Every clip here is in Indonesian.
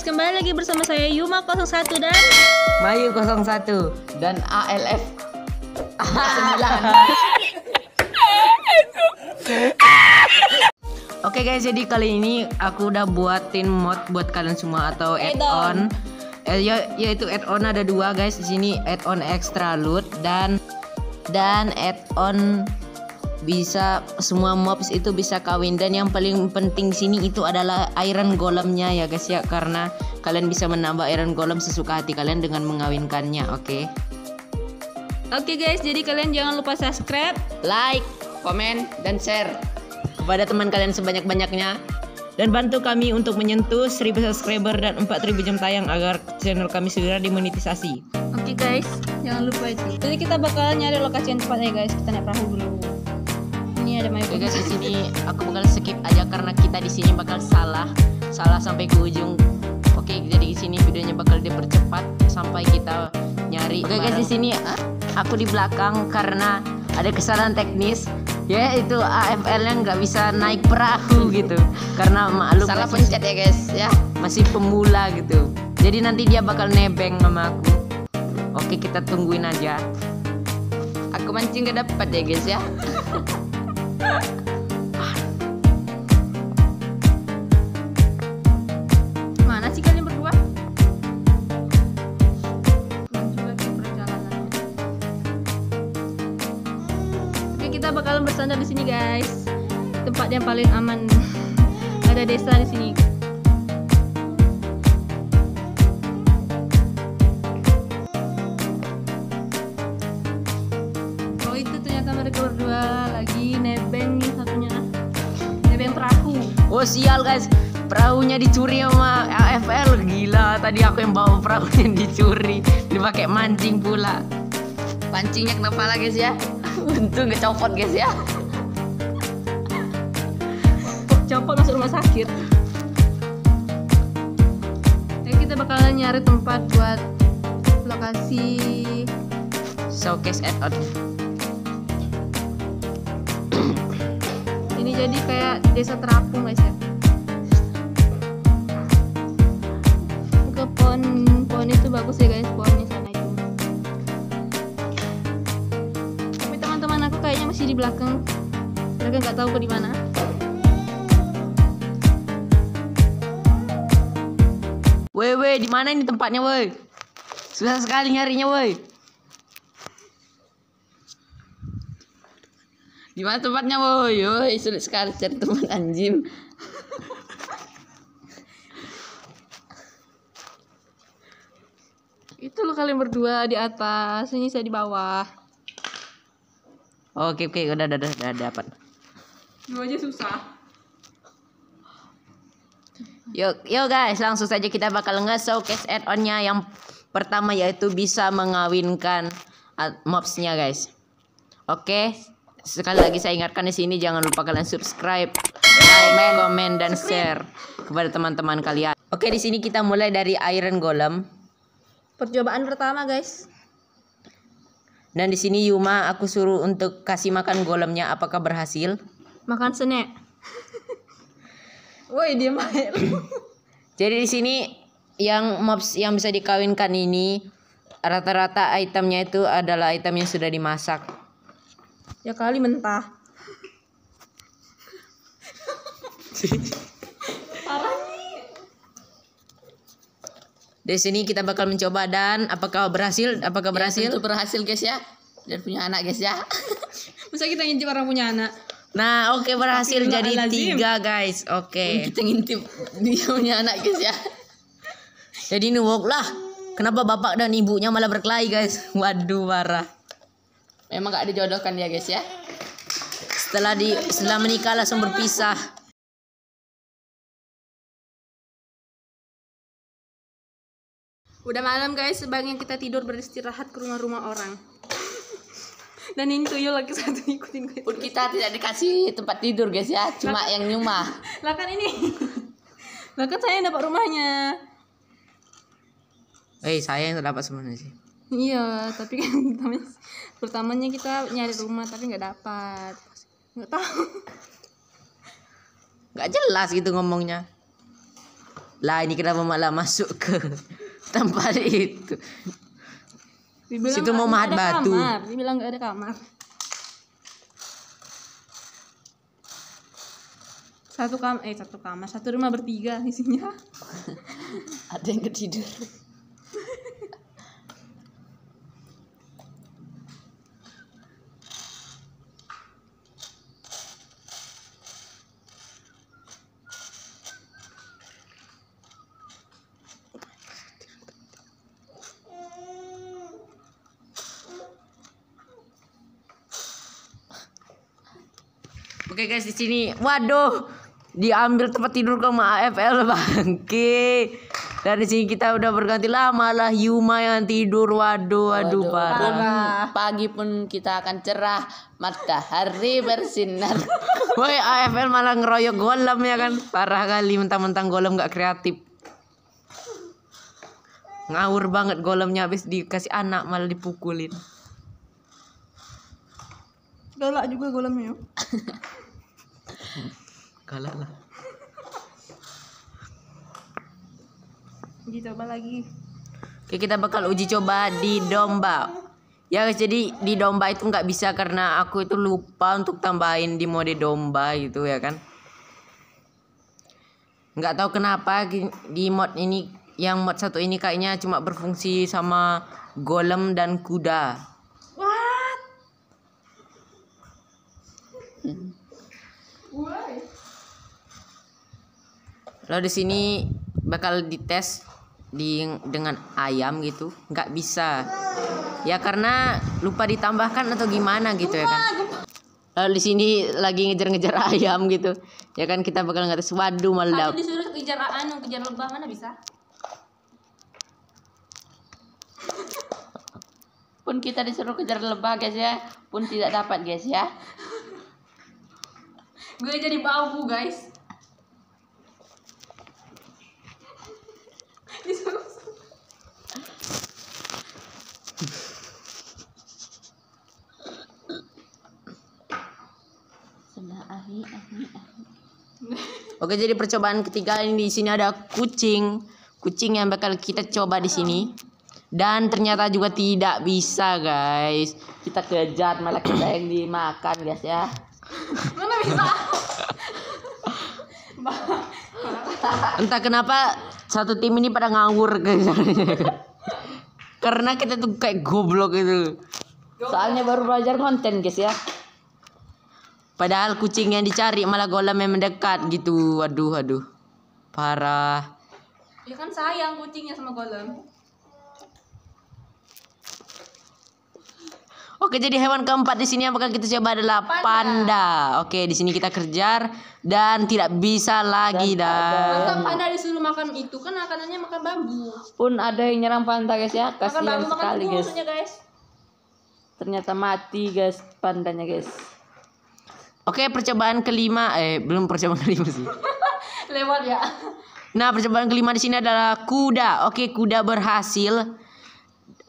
guys, kembali lagi bersama saya Yuma 01 dan Mayu 01 dan ALF 9. Oke guys, jadi kali ini aku udah buatin mod buat kalian semua atau add-on. Eh, ya, yaitu add-on ada dua guys di sini add-on extra loot dan dan add-on bisa semua mobs itu bisa kawin dan yang paling penting sini itu adalah iron golemnya ya guys ya karena kalian bisa menambah iron golem sesuka hati kalian dengan mengawinkannya oke okay? oke okay guys jadi kalian jangan lupa subscribe like komen dan share kepada teman kalian sebanyak-banyaknya dan bantu kami untuk menyentuh 1000 subscriber dan 4000 jam tayang agar channel kami segera dimonetisasi. Oke okay guys, jangan lupa itu. Jadi kita bakalan nyari lokasi yang tepat ya guys. Kita naik perahu dulu ada Guys, di sini aku bakal skip aja karena kita di sini bakal salah, salah sampai ke ujung. Oke, jadi di sini videonya bakal dipercepat sampai kita nyari. Oke okay, guys, di sini ah, aku di belakang karena ada kesalahan teknis. Ya itu AFL yang nggak bisa naik perahu gitu karena maklum salah masih, pencet ya guys ya masih pemula gitu. Jadi nanti dia bakal nebeng sama aku. Oke kita tungguin aja. Aku mancing gak dapat ya guys ya. Mana sih kalian berdua? Oke, kita bakalan bersandar di sini, guys. Tempat yang paling aman. Ada desa di sini. oh sial guys perahunya dicuri sama AFL gila tadi aku yang bawa perahunya dicuri dipakai mancing pula pancingnya kenapa lagi guys ya untung gak copot guys ya copot masuk rumah sakit Jadi kita bakalan nyari tempat buat lokasi showcase add-on ini jadi kayak desa terapung guys ya bagus ya guys pohonnya sana itu tapi teman-teman aku kayaknya masih di belakang mereka nggak tahu ke di mana Woi, woi, di mana ini tempatnya, woi? Susah sekali nyarinya, woi. Di mana tempatnya, woi? Woi, sulit sekali cari teman anjing. dulu kalian berdua di atas ini saya di bawah oh, oke oke udah udah udah, udah dapat dua aja susah Yuk, yuk guys, langsung saja kita bakal nge-showcase add-onnya yang pertama yaitu bisa mengawinkan uh, mobsnya guys. Oke, sekali lagi saya ingatkan di sini jangan lupa kalian subscribe, like, comment dan share kepada teman-teman kalian. Oke, di sini kita mulai dari Iron Golem percobaan pertama guys dan di sini Yuma aku suruh untuk kasih makan golemnya apakah berhasil makan senek woi dia main jadi di sini yang mobs yang bisa dikawinkan ini rata-rata itemnya itu adalah item yang sudah dimasak ya kali mentah Di sini kita bakal mencoba dan apakah berhasil? Apakah ya, berhasil? Ya, berhasil guys ya. Dan punya anak guys ya. Masa kita ngintip orang punya anak? Nah, oke okay, berhasil Tapi jadi tiga guys. Oke. Okay. Kita ngintip dia punya anak guys ya. jadi ini nuwok lah. Kenapa bapak dan ibunya malah berkelahi guys? Waduh marah. Memang gak dijodohkan dia guys ya. Setelah di setelah menikah langsung berpisah. udah malam guys sebaiknya kita tidur beristirahat ke rumah-rumah orang dan ini tuyul lagi satu ikutin gue Udah kita tidak dikasih tempat tidur guys ya cuma Laka, yang nyumah lah kan ini lah kan saya dapat rumahnya eh hey, saya yang dapat semuanya sih iya tapi kan pertamanya kita nyari rumah tapi nggak dapat nggak tahu nggak jelas gitu ngomongnya lah ini kenapa malah masuk ke tempat itu dibilang situ mau mahat batu kamar. bilang gak ada kamar satu kamar eh satu kamar satu rumah bertiga isinya ada yang ketidur Oke guys di sini, waduh, diambil tempat tidur sama AFL bangke. Dari sini kita udah berganti lah malah Yuma yang tidur. Waduh, waduh, waduh pagi pun kita akan cerah, matahari bersinar. Woi AFL malah ngeroyok golem ya kan, parah kali mentang-mentang golem gak kreatif. Ngawur banget golemnya habis dikasih anak malah dipukulin. Galak juga golemnya. kalah lah uji coba lagi oke kita bakal uji coba di domba ya guys jadi di domba itu nggak bisa karena aku itu lupa untuk tambahin di mode domba gitu ya kan nggak tahu kenapa di mod ini yang mod satu ini kayaknya cuma berfungsi sama golem dan kuda Lalu di sini bakal dites di dengan ayam gitu nggak bisa ya karena lupa ditambahkan atau gimana gitu ya kan lalu di sini lagi ngejar-ngejar ayam gitu ya kan kita bakal nggak ngatas waduh malah dapet disuruh kejar anu kejar lebah mana bisa pun kita disuruh kejar lebah guys ya pun tidak dapat guys ya gue jadi bau guys Oke, jadi percobaan ketiga ini di sini ada kucing. Kucing yang bakal kita coba di sini. Dan ternyata juga tidak bisa, guys. Kita kejar malah kita yang dimakan, guys ya. Mana bisa? Entah kenapa satu tim ini pada ngawur karena kita tuh kayak goblok itu soalnya baru belajar konten guys ya padahal kucing yang dicari malah golem yang mendekat gitu waduh waduh parah ya kan sayang kucingnya sama golem Oke, jadi hewan keempat di sini yang bakal kita coba adalah panda. panda. Oke, di sini kita kerja dan tidak bisa lagi dan, dan... Masa panda disuruh makan itu kan makanannya makan bambu. Pun ada yang nyerang panda guys ya, kasihan makan bambu, sekali makan guys. guys. Ternyata mati guys pandanya guys. Oke, percobaan kelima eh belum percobaan kelima sih. Lewat ya. Nah, percobaan kelima di sini adalah kuda. Oke, kuda berhasil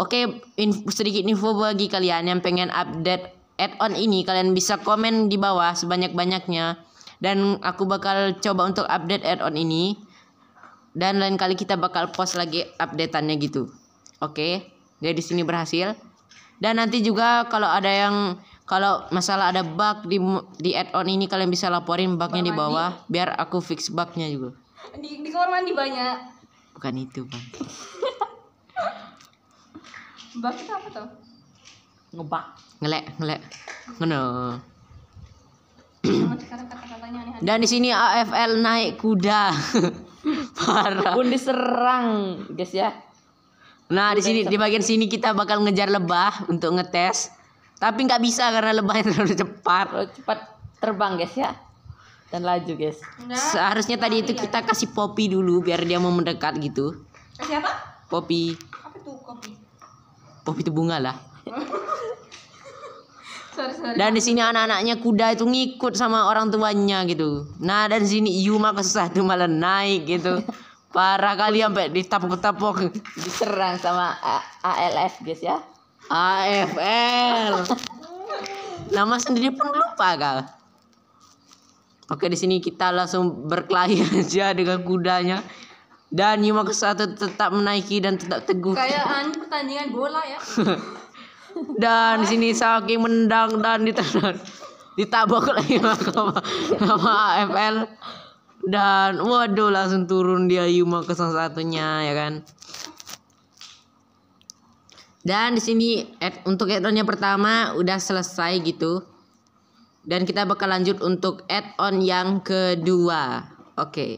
Oke, info, sedikit info bagi kalian yang pengen update add-on ini, kalian bisa komen di bawah sebanyak-banyaknya dan aku bakal coba untuk update add-on ini dan lain kali kita bakal post lagi updateannya gitu. Oke, dari sini berhasil. Dan nanti juga kalau ada yang kalau masalah ada bug di di add-on ini kalian bisa laporin bugnya di bawah biar aku fix bugnya juga. Di, di kamar mandi banyak. Bukan itu, Bang. Ngebak itu apa tuh? Ngebak. Ngelek, ngelek. Ngene. Dan di sini AFL naik kuda. Parah. Pun diserang, guys ya. Nah, di sini di bagian sini kita bakal ngejar lebah untuk ngetes. Tapi nggak bisa karena lebahnya terlalu cepat. Terlalu cepat terbang, guys ya. Dan laju, guys. Seharusnya tadi itu iya. kita kasih popi dulu biar dia mau mendekat gitu. Kasih apa? Popi. Apa tuh kopi? itu bunga lah dan di sini anak-anaknya kuda itu ngikut sama orang tuanya gitu nah dan di sini Yuma kesusah tuh malah naik gitu para kali sampai ditapok-tapok diserang sama ALF guys ya AFL nama sendiri pun lupa kal Oke di sini kita langsung berkelahi aja dengan kudanya dan Yuma Kesatu tetap menaiki dan tetap teguh. Kayak anjing pertandingan bola ya. dan sini Saki mendang dan ditelan. Ditabok lagi sama sama AFL dan waduh langsung turun dia Yuma ke satunya ya kan. Dan di sini ad, untuk add on yang pertama udah selesai gitu. Dan kita bakal lanjut untuk add on yang kedua. Oke. Okay.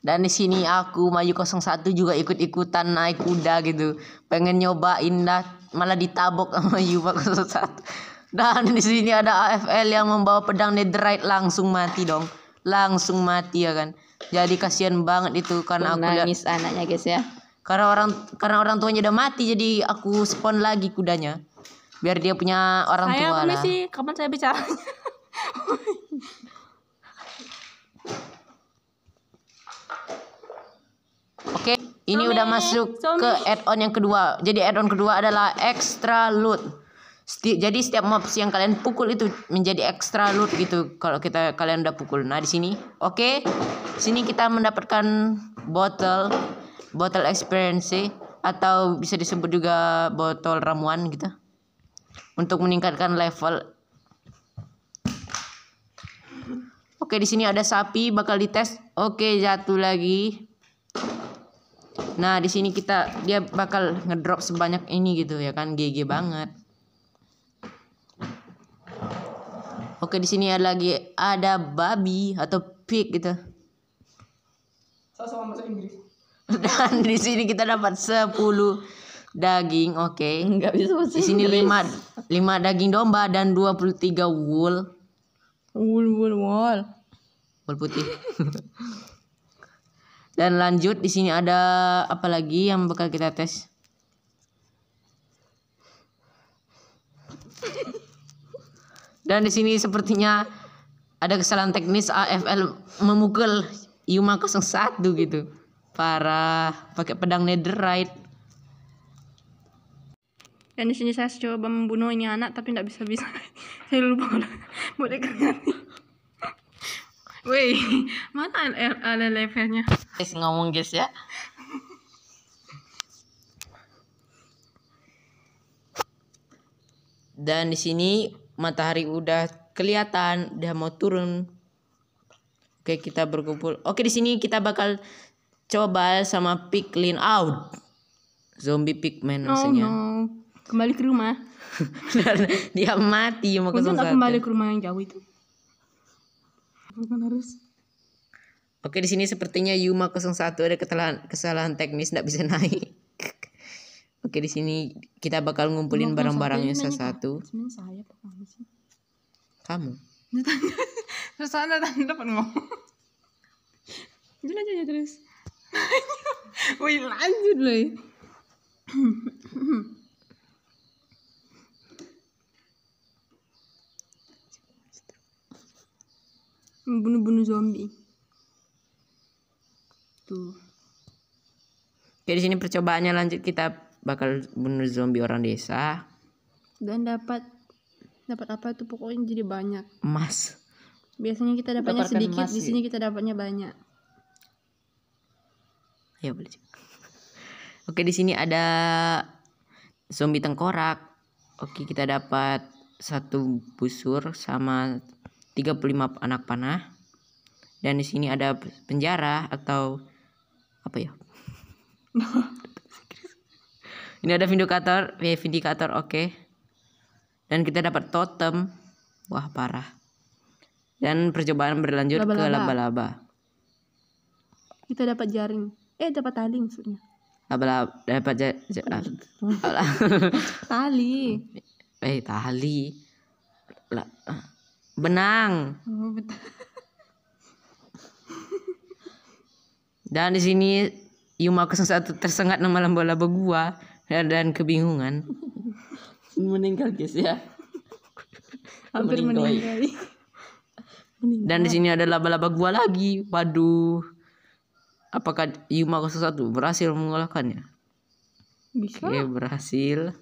Dan di sini aku maju 01 juga ikut-ikutan naik kuda gitu. Pengen nyoba indah malah ditabok sama Yuba 01. Dan di sini ada AFL yang membawa pedang netherite langsung mati dong. Langsung mati ya kan. Jadi kasihan banget itu karena aku nangis liat... anaknya guys ya. Karena orang karena orang tuanya udah mati jadi aku spawn lagi kudanya. Biar dia punya orang saya tua lah. Saya sih kapan saya bicara? Oke, okay, ini udah masuk Zombie. ke add-on yang kedua. Jadi add-on kedua adalah extra loot. Seti jadi setiap mobs yang kalian pukul itu menjadi extra loot gitu kalau kita kalian udah pukul. Nah, di sini oke. Okay, sini kita mendapatkan bottle botol experience atau bisa disebut juga botol ramuan gitu. Untuk meningkatkan level Oke, di sini ada sapi bakal dites. Oke, jatuh lagi. Nah, di sini kita dia bakal ngedrop sebanyak ini gitu ya kan, GG banget. Oke, di sini ada lagi ada babi atau pig gitu. Sama Inggris. Dan di sini kita dapat 10 daging, oke. Okay. Enggak bisa bahasa Di sini 5 5 daging domba dan 23 wool. Wool wool wool. Wool putih. Dan lanjut di sini ada apa lagi yang bakal kita tes? Dan di sini sepertinya ada kesalahan teknis AFL memukul Yuma 01 gitu. Parah, pakai pedang netherite. Dan di sini saya coba membunuh ini anak tapi tidak bisa-bisa. saya lupa boleh kalian. Wih, mana ada levelnya? Guys ngomong guys ya. Dan di sini matahari udah kelihatan, udah mau turun. Oke, kita berkumpul. Oke, di sini kita bakal coba sama clean out. Zombie oh, maksudnya. oh, No. Kembali ke rumah. Dia mati mau ke kembali ke rumah yang jauh itu. Kapan harus? Oke, di sini sepertinya Yuma 01 ada kesalahan kesalahan teknis tidak bisa naik. Oke, di sini kita bakal ngumpulin barang-barangnya satu-satu. Kamu. terus anda tadi dapat ngomong. Jalan aja terus. Wih, lanjut loh. bunuh-bunuh zombie tuh Oke di sini percobaannya lanjut kita bakal bunuh zombie orang desa dan dapat dapat apa tuh pokoknya jadi banyak emas biasanya kita dapatnya Dapatkan sedikit di sini kita dapatnya banyak ya boleh oke di sini ada zombie tengkorak oke kita dapat satu busur sama 35 anak panah. Dan di sini ada penjara atau apa ya? Ini ada vindikator, ya vindikator oke. Okay. Dan kita dapat totem. Wah, parah. Dan percobaan berlanjut laba -laba. ke laba-laba. Kita dapat jaring. Eh, dapat tali maksudnya. Laba-laba dapat ja, ja, tali. Eh, tali benang. Oh, dan di sini Yuma 01 tersengat nama laba-laba gua dan, kebingungan. Meninggal guys ya. Hampir meninggal. meninggal. Dan di sini ada laba-laba gua lagi. Waduh. Apakah Yuma 01 berhasil mengalahkannya? Bisa. Oke, berhasil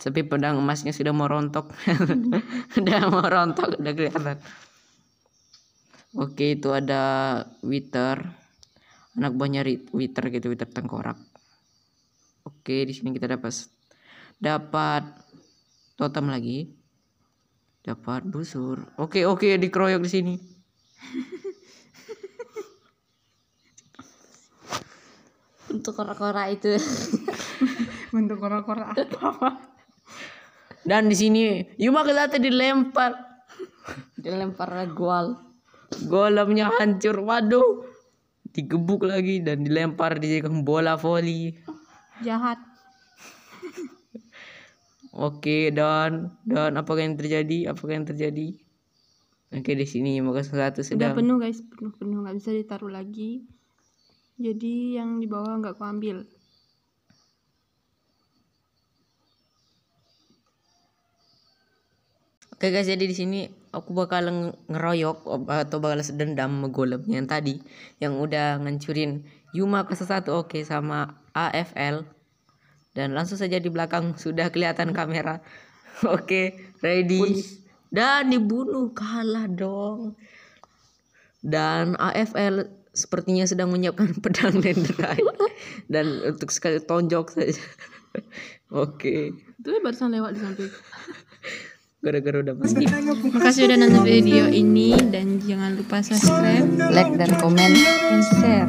tapi pedang emasnya sudah mau rontok mm-hmm. sudah mau rontok udah kelihatan oke itu ada wither anak buah nyari wither gitu wither tengkorak oke di sini kita dapat dapat totem lagi dapat busur oke oke dikeroyok di sini untuk kora-kora itu untuk kora-kora apa dan di sini Yuma kelihatan dilempar. dilempar gual golamnya hancur. Waduh. Digebuk lagi dan dilempar di bola voli. Jahat. Oke, dan dan apa yang terjadi? Apa yang terjadi? Oke, di sini maka satu sedang. Udah penuh guys, penuh penuh nggak bisa ditaruh lagi. Jadi yang di bawah nggak kuambil. Oke guys, jadi di sini aku bakal ngeroyok atau bakal dendam golemnya yang tadi yang udah ngancurin Yuma ke satu oke sama AFL dan langsung saja di belakang sudah kelihatan kamera. oke, ready. Dan dibunuh kalah dong. Dan AFL sepertinya sedang menyiapkan pedang Netherite dan untuk sekali tonjok saja. oke. tuh Itu barusan lewat di samping gara-gara udah mati. Makasih udah nonton video ini dan jangan lupa subscribe, like dan komen dan share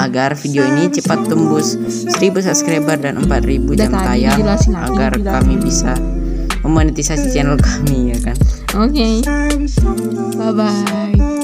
agar video ini cepat tembus 1000 subscriber dan 4000 jam tayang agar kami bisa memonetisasi channel kami ya kan. Oke. Okay. Bye bye.